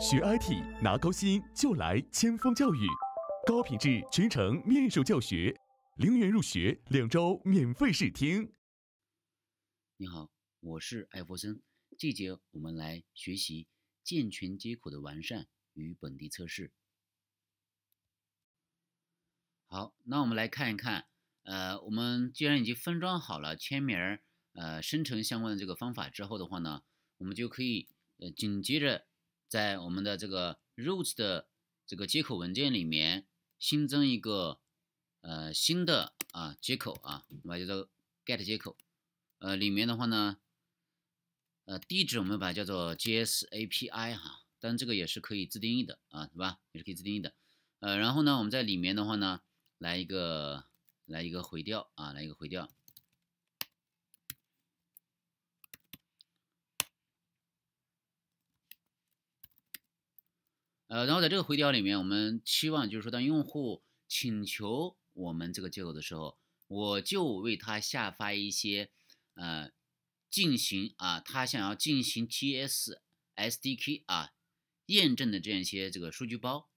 学 IT 拿高薪就来千峰教育，高品质全程面授教学，零元入学，两周免费试听。你好，我是艾佛森，这节我们来学习健全接口的完善与本地测试。好，那我们来看一看，呃，我们既然已经封装好了签名儿，呃，生成相关的这个方法之后的话呢，我们就可以呃紧接着。在我们的这个 root 的这个接口文件里面，新增一个呃新的啊接口啊，我们把它叫做 get 接口，呃里面的话呢，呃地址我们把它叫做 j s a p i 哈，但这个也是可以自定义的啊，是吧？也是可以自定义的。呃，然后呢，我们在里面的话呢，来一个来一个回调啊，来一个回调。呃，然后在这个回调里面，我们期望就是说，当用户请求我们这个接口的时候，我就为他下发一些呃，进行啊，他想要进行 T S S D K 啊验证的这样一些这个数据包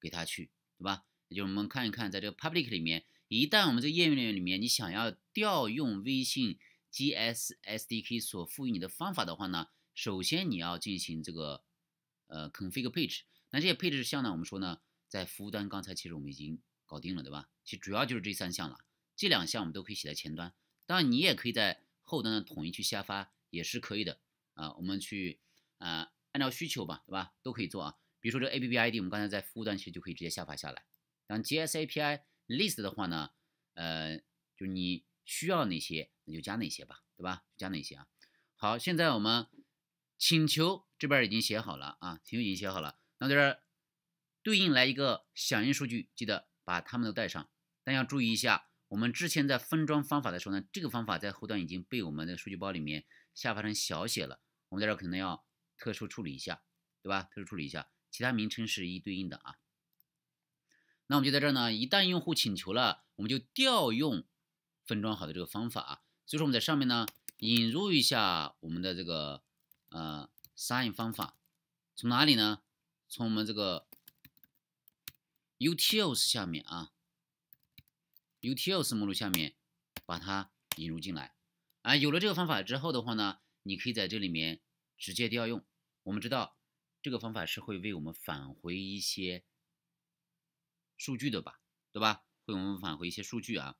给他去，对吧？也就是我们看一看，在这个 public 里面，一旦我们这个页面里面你想要调用微信 G S S D K 所赋予你的方法的话呢，首先你要进行这个呃 config 配置。那这些配置项呢？我们说呢，在服务端，刚才其实我们已经搞定了，对吧？其实主要就是这三项了。这两项我们都可以写在前端，当然你也可以在后端统一去下发，也是可以的啊。我们去啊，按照需求吧，对吧？都可以做啊。比如说这 A P P I D，我们刚才在服务端其实就可以直接下发下来。当 G S A P I list 的话呢，呃，就是你需要哪些，那就加哪些吧，对吧？加哪些啊？好，现在我们请求这边已经写好了啊，请求已经写好了。那就是对应来一个响应数据，记得把它们都带上，但要注意一下，我们之前在分装方法的时候呢，这个方法在后端已经被我们的数据包里面下发成小写了，我们在这儿可能要特殊处理一下，对吧？特殊处理一下，其他名称是一对应的啊。那我们就在这儿呢，一旦用户请求了，我们就调用分装好的这个方法啊。所以说我们在上面呢引入一下我们的这个呃 sign 方法，从哪里呢？从我们这个 utils 下面啊，utils 目录下面把它引入进来啊。有了这个方法之后的话呢，你可以在这里面直接调用。我们知道这个方法是会为我们返回一些数据的吧，对吧？会为我们返回一些数据啊。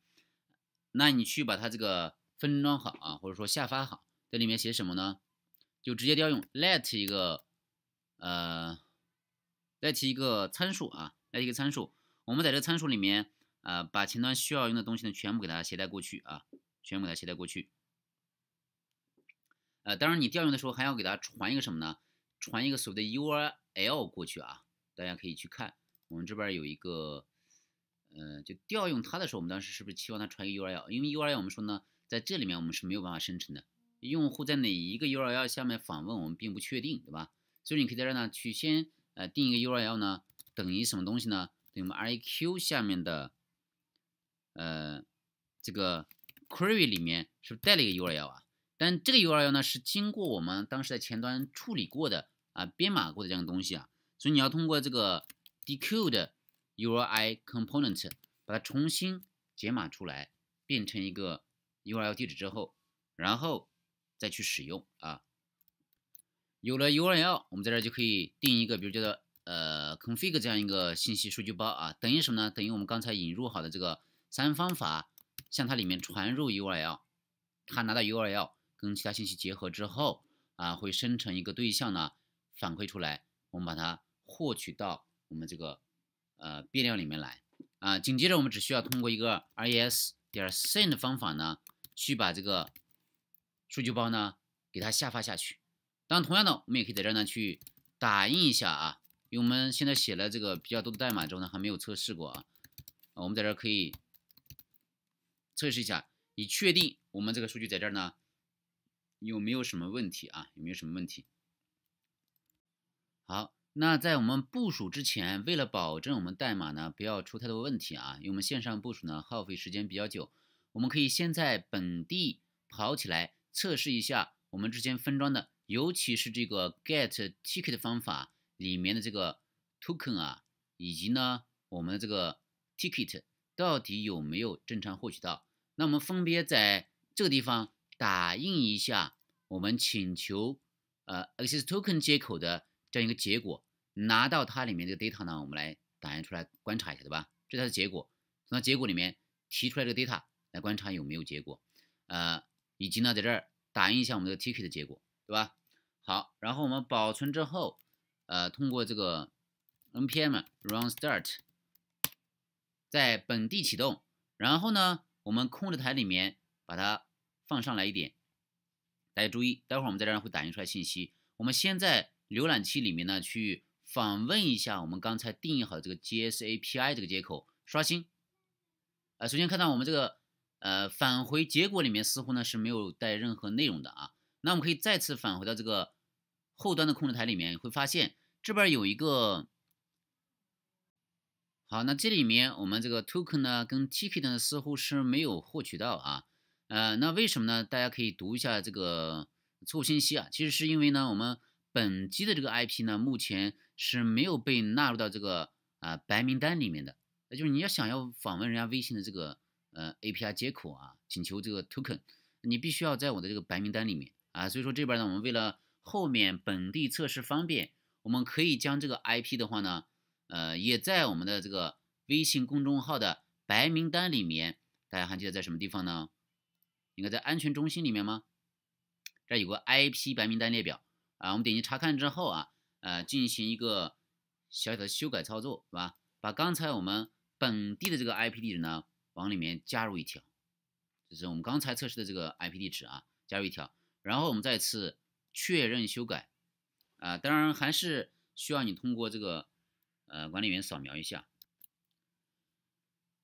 那你去把它这个分装好啊，或者说下发好，在里面写什么呢？就直接调用 let 一个呃。再提一个参数啊，再提一个参数，我们在这个参数里面啊，把前端需要用的东西呢，全部给它携带过去啊，全部给它携带过去。呃，当然你调用的时候还要给它传一个什么呢？传一个所谓的 URL 过去啊，大家可以去看，我们这边有一个，呃，就调用它的时候，我们当时是不是期望它传一个 URL？因为 URL 我们说呢，在这里面我们是没有办法生成的，用户在哪一个 URL 下面访问，我们并不确定，对吧？所以你可以在这呢去先。呃，定一个 URL 呢，等于什么东西呢？等于我们 r a q 下面的，呃，这个 query 里面是不是带了一个 URL 啊？但这个 URL 呢，是经过我们当时在前端处理过的啊，编码过的这样东西啊，所以你要通过这个 decode URI component 把它重新解码出来，变成一个 URL 地址之后，然后再去使用啊。有了 URL，我们在这就可以定一个，比如叫做呃 config 这样一个信息数据包啊，等于什么呢？等于我们刚才引入好的这个三方法，向它里面传入 URL，它拿到 URL，跟其他信息结合之后啊，会生成一个对象呢，反馈出来，我们把它获取到我们这个呃变量里面来啊。紧接着，我们只需要通过一个 res 点 send 的方法呢，去把这个数据包呢给它下发下去。当然，同样的，我们也可以在这儿呢去打印一下啊。因为我们现在写了这个比较多的代码之后呢，还没有测试过啊。啊，我们在这儿可以测试一下，以确定我们这个数据在这儿呢有没有什么问题啊？有没有什么问题？好，那在我们部署之前，为了保证我们代码呢不要出太多问题啊，因为我们线上部署呢耗费时间比较久，我们可以先在本地跑起来测试一下我们之前分装的。尤其是这个 get ticket 方法里面的这个 token 啊，以及呢，我们的这个 ticket 到底有没有正常获取到？那我们分别在这个地方打印一下我们请求呃 access token 接口的这样一个结果，拿到它里面这个 data 呢，我们来打印出来观察一下，对吧？这是它的结果，从它结果里面提出来这个 data 来观察有没有结果，呃，以及呢，在这儿打印一下我们的 ticket 的结果，对吧？好，然后我们保存之后，呃，通过这个 npm run start，在本地启动。然后呢，我们控制台里面把它放上来一点。大家注意，待会儿我们在这儿会打印出来信息。我们先在浏览器里面呢去访问一下我们刚才定义好这个 G S A P I 这个接口，刷新。啊，首先看到我们这个呃返回结果里面似乎呢是没有带任何内容的啊。那我们可以再次返回到这个。后端的控制台里面会发现这边有一个好，那这里面我们这个 token 呢跟 ticket 呢似乎是没有获取到啊，呃，那为什么呢？大家可以读一下这个错误信息啊，其实是因为呢我们本机的这个 IP 呢目前是没有被纳入到这个啊白名单里面的，那就是你要想要访问人家微信的这个呃 API 接口啊，请求这个 token，你必须要在我的这个白名单里面啊，所以说这边呢我们为了后面本地测试方便，我们可以将这个 IP 的话呢，呃，也在我们的这个微信公众号的白名单里面。大家还记得在什么地方呢？应该在安全中心里面吗？这有个 IP 白名单列表啊，我们点击查看之后啊，呃，进行一个小小的修改操作，是吧？把刚才我们本地的这个 IP 地址呢，往里面加入一条，就是我们刚才测试的这个 IP 地址啊，加入一条，然后我们再次。确认修改，啊，当然还是需要你通过这个呃管理员扫描一下。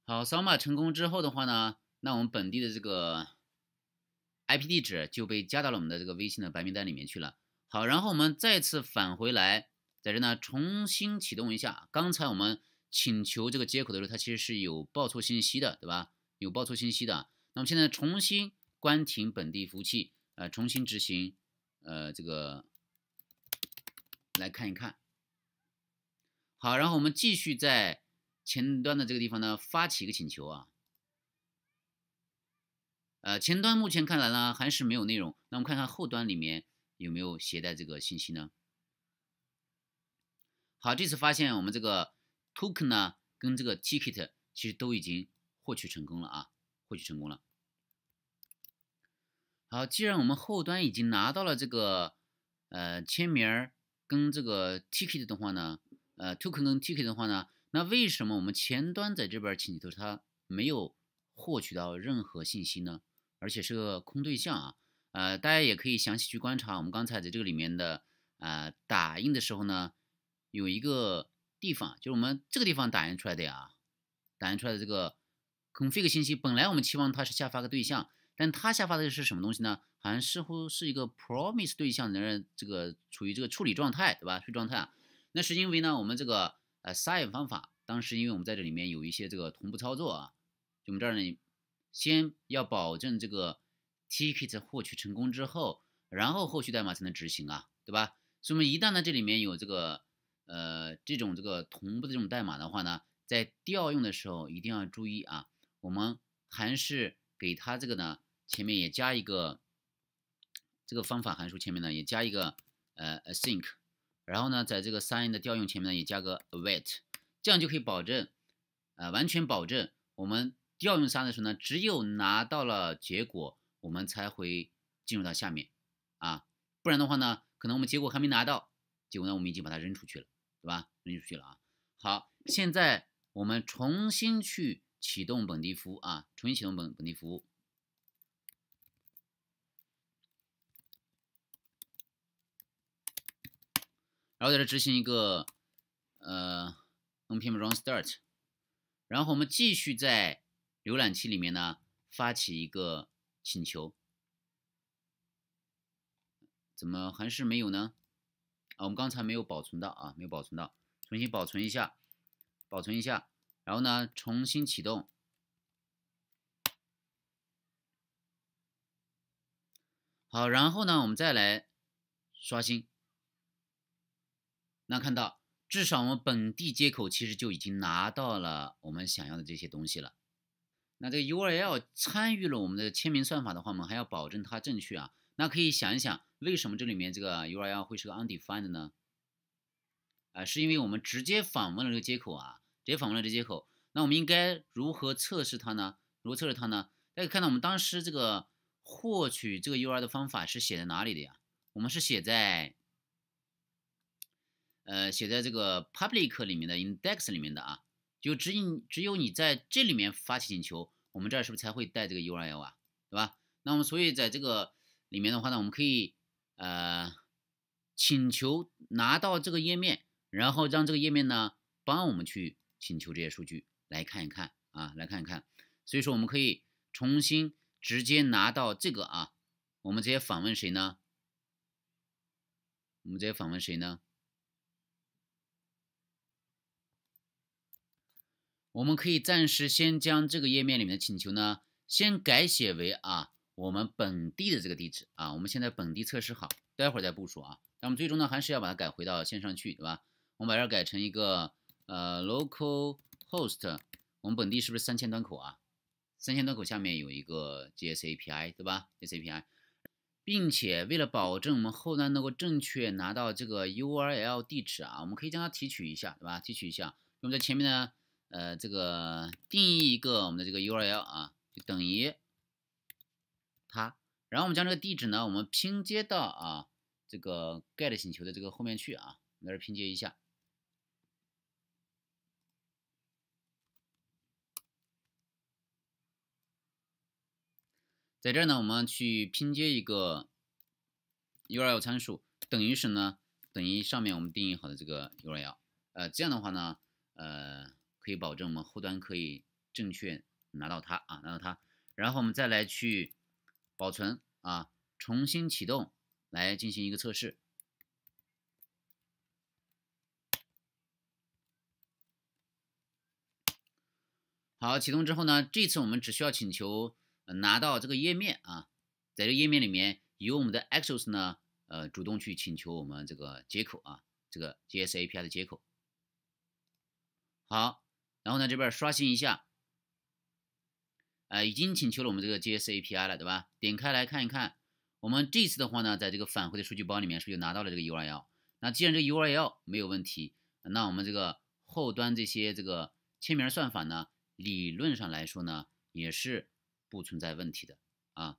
好，扫码成功之后的话呢，那我们本地的这个 IP 地址就被加到了我们的这个微信的白名单里面去了。好，然后我们再次返回来，在这呢重新启动一下。刚才我们请求这个接口的时候，它其实是有报错信息的，对吧？有报错信息的。那么现在重新关停本地服务器，呃，重新执行。呃，这个来看一看。好，然后我们继续在前端的这个地方呢发起一个请求啊。呃，前端目前看来呢还是没有内容。那我们看看后端里面有没有携带这个信息呢？好，这次发现我们这个 token 呢跟这个 ticket 其实都已经获取成功了啊，获取成功了。好，既然我们后端已经拿到了这个呃签名儿跟这个 ticket 的话呢，呃 token 跟 ticket 的话呢，那为什么我们前端在这边请求它没有获取到任何信息呢？而且是个空对象啊。呃，大家也可以详细去观察，我们刚才在这个里面的呃打印的时候呢，有一个地方就是我们这个地方打印出来的呀，打印出来的这个 config 信息，本来我们期望它是下发个对象。但它下发的是什么东西呢？好像似乎是一个 Promise 对象，仍然这个处于这个处理状态，对吧？处理状态啊，那是因为呢，我们这个呃 sign 方法，当时因为我们在这里面有一些这个同步操作啊，就我们这儿呢，先要保证这个 ticket 获取成功之后，然后后续代码才能执行啊，对吧？所以，我们一旦呢这里面有这个呃这种这个同步的这种代码的话呢，在调用的时候一定要注意啊，我们还是给它这个呢。前面也加一个这个方法函数前面呢也加一个呃 async，然后呢在这个 sign 的调用前面呢也加个 await，这样就可以保证呃完全保证我们调用三的时候呢，只有拿到了结果，我们才会进入到下面啊，不然的话呢，可能我们结果还没拿到，结果呢我们已经把它扔出去了，对吧？扔出去了啊。好，现在我们重新去启动本地服务啊，重新启动本本地服务。然后在这执行一个呃 npm run start，然后我们继续在浏览器里面呢发起一个请求，怎么还是没有呢？啊，我们刚才没有保存到啊，没有保存到，重新保存一下，保存一下，然后呢重新启动，好，然后呢我们再来刷新。那看到，至少我们本地接口其实就已经拿到了我们想要的这些东西了。那这个 URL 参与了我们的签名算法的话，我们还要保证它正确啊。那可以想一想，为什么这里面这个 URL 会是个 undefined 呢？啊，是因为我们直接访问了这个接口啊，直接访问了这接口。那我们应该如何测试它呢？如何测试它呢？大家看到我们当时这个获取这个 URL 的方法是写在哪里的呀？我们是写在。呃，写在这个 public 里面的 index 里面的啊，就只你只有你在这里面发起请求，我们这儿是不是才会带这个 URL 啊，对吧？那我们所以在这个里面的话呢，我们可以呃请求拿到这个页面，然后让这个页面呢帮我们去请求这些数据来看一看啊，来看一看。所以说我们可以重新直接拿到这个啊，我们直接访问谁呢？我们直接访问谁呢？我们可以暂时先将这个页面里面的请求呢，先改写为啊，我们本地的这个地址啊。我们现在本地测试好，待会儿再部署啊。那我们最终呢，还是要把它改回到线上去，对吧？我们把这改成一个呃，local host。我们本地是不是三千端口啊？三千端口下面有一个 jsapi，对吧？jsapi，并且为了保证我们后端能够正确拿到这个 URL 地址啊，我们可以将它提取一下，对吧？提取一下，那么在前面呢。呃，这个定义一个我们的这个 URL 啊，等于它。然后我们将这个地址呢，我们拼接到啊这个 GET 请求的这个后面去啊，在这儿拼接一下。在这儿呢，我们去拼接一个 URL 参数，等于是呢，等于上面我们定义好的这个 URL。呃，这样的话呢，呃。可以保证我们后端可以正确拿到它啊，拿到它，然后我们再来去保存啊，重新启动来进行一个测试。好，启动之后呢，这次我们只需要请求拿到这个页面啊，在这页面里面，由我们的 Axios 呢，呃，主动去请求我们这个接口啊，这个 JS API 的接口。好。然后呢，这边刷新一下，呃，已经请求了我们这个 JS API 了，对吧？点开来看一看，我们这次的话呢，在这个返回的数据包里面是不是就拿到了这个 URL？那既然这 URL 没有问题，那我们这个后端这些这个签名算法呢，理论上来说呢，也是不存在问题的啊。